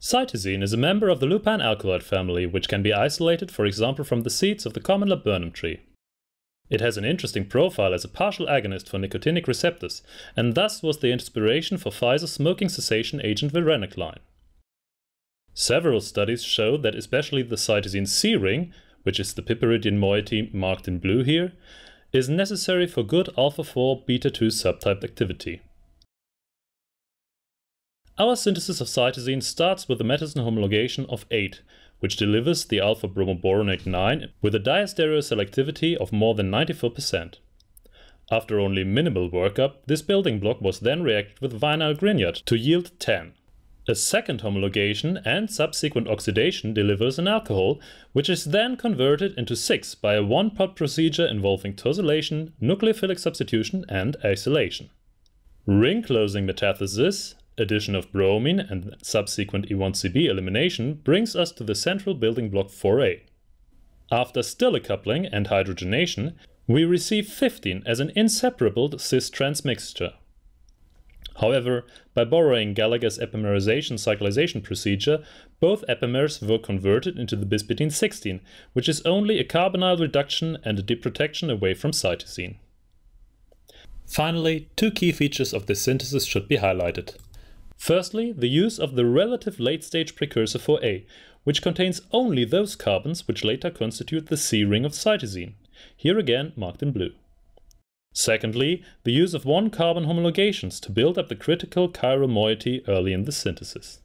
Cytosine is a member of the lupin alkaloid family which can be isolated for example from the seeds of the common laburnum tree. It has an interesting profile as a partial agonist for nicotinic receptors and thus was the inspiration for Pfizer's smoking cessation agent varenicline. Several studies show that especially the cytosine C ring, which is the piperidine moiety marked in blue here, is necessary for good alpha 4 beta 2 subtype activity. Our synthesis of cytosine starts with the Matheson homologation of 8, which delivers the alpha bromoboronate 9 with a diastereo selectivity of more than 94%. After only minimal workup, this building block was then reacted with vinyl grignard to yield 10. A second homologation and subsequent oxidation delivers an alcohol, which is then converted into 6 by a one-pot procedure involving tosylation, nucleophilic substitution and acylation. Ring closing metathesis, Addition of bromine and subsequent E1CB elimination brings us to the central building block 4A. After stiller coupling and hydrogenation, we receive 15 as an inseparable cis-trans mixture. However, by borrowing Gallagher's epimerization cyclization procedure, both epimers were converted into the bisbutene 16, which is only a carbonyl reduction and a deprotection away from cytosine. Finally, two key features of this synthesis should be highlighted. Firstly, the use of the relative late-stage precursor for A, which contains only those carbons which later constitute the C ring of cytosine, here again marked in blue. Secondly, the use of one-carbon homologations to build up the critical chiral moiety early in the synthesis.